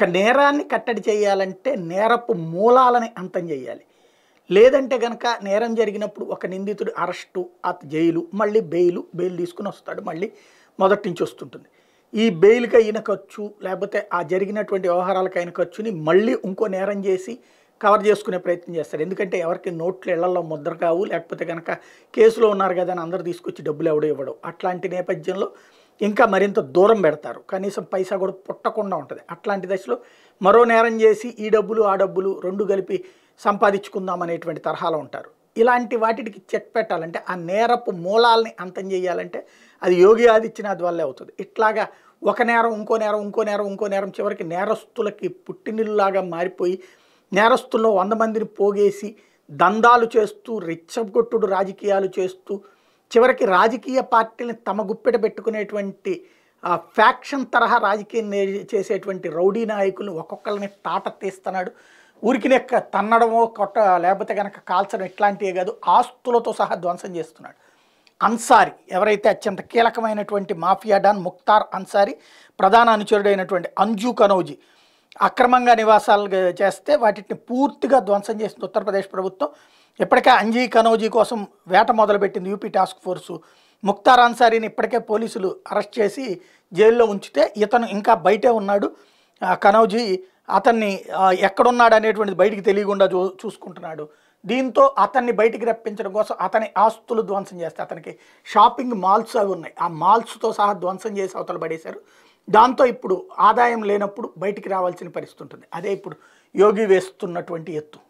ఒక నేరాన్ని కట్టడి చేయాలంటే నేరపు మూలాలని అంతం చేయాలి లేదంటే గనక నేరం జరిగినప్పుడు ఒక నిందితుడు అరెస్టు ఆ జైలు మళ్ళీ బెయిలు బెయిల్ తీసుకుని వస్తాడు మళ్ళీ మొదటి నుంచి వస్తుంటుంది ఈ బెయిల్కి అయిన ఖర్చు లేకపోతే ఆ జరిగినటువంటి వ్యవహారాలకు అయిన ఖర్చుని మళ్ళీ ఇంకో నేరం చేసి కవర్ చేసుకునే ప్రయత్నం చేస్తారు ఎందుకంటే ఎవరికి నోట్లు ఇళ్లలో ముద్ర కావు లేకపోతే కనుక కేసులో ఉన్నారు కదా అని అందరు తీసుకొచ్చి డబ్బులు ఎవడో ఇవ్వడం అట్లాంటి నేపథ్యంలో ఇంకా మరింత దూరం పెడతారు కనీసం పైసా కూడా పుట్టకుండా ఉంటుంది అట్లాంటి దశలో మరో నేరం చేసి ఈ డబ్బులు ఆ డబ్బులు రెండు కలిపి సంపాదించుకుందాం అనేటువంటి తరహాలో ఉంటారు ఇలాంటి వాటికి చెక్ పెట్టాలంటే ఆ నేరపు మూలాలని అంతం చేయాలంటే అది యోగి ఆదిత్యనాథ్ వల్లే అవుతుంది ఇట్లాగా ఒక నేరం ఇంకో నేరం ఇంకో నేరం ఇంకో నేరం చివరికి నేరస్తులకి పుట్టినిల్లులాగా మారిపోయి నేరస్తుల్లో వంద మందిని పోగేసి దందాలు చేస్తూ రెచ్చగొట్టుడు రాజకీయాలు చేస్తూ చివరికి రాజకీయ పార్టీని తమ గుప్పెట పెట్టుకునేటువంటి ఫ్యాక్షన్ తరహా రాజకీయం చేసేటువంటి రౌడీ నాయకులు ఒక్కొక్కరిని తాట తీస్తున్నాడు ఊరికినే తన్నడమో కొట్ట లేకపోతే కనుక కాల్చడం ఇట్లాంటివే కాదు ఆస్తులతో సహా ధ్వంసం చేస్తున్నాడు అన్సారి ఎవరైతే అత్యంత కీలకమైనటువంటి మాఫియా డాన్ ముక్తార్ అన్సారి ప్రధాన అనుచరుడైనటువంటి అంజు కనౌజీ అక్రమంగా నివాసాలు చేస్తే వాటిని పూర్తిగా ధ్వంసం చేసింది ఉత్తరప్రదేశ్ ప్రభుత్వం ఇప్పటికే అంజీ కనోజీ కోసం వేట మొదలుపెట్టింది యూపీ టాస్క్ ఫోర్సు ముక్తార్ అన్సారీని ఇప్పటికే పోలీసులు అరెస్ట్ చేసి జైల్లో ఉంచితే ఇతను ఇంకా బయటే ఉన్నాడు కనౌజీ అతన్ని ఎక్కడున్నాడు అనేటువంటిది బయటికి తెలియకుండా చూ చూసుకుంటున్నాడు దీంతో అతన్ని బయటికి రప్పించడం కోసం అతని ఆస్తులు ధ్వంసం చేస్తే అతనికి షాపింగ్ మాల్స్ అవి ఉన్నాయి ఆ మాల్స్తో సహా ధ్వంసం చేసి అవతల పడేశారు దాంతో ఇప్పుడు ఆదాయం లేనప్పుడు బయటికి రావాల్సిన పరిస్థితి ఉంటుంది అదే ఇప్పుడు యోగి వేస్తున్నటువంటి ఎత్తు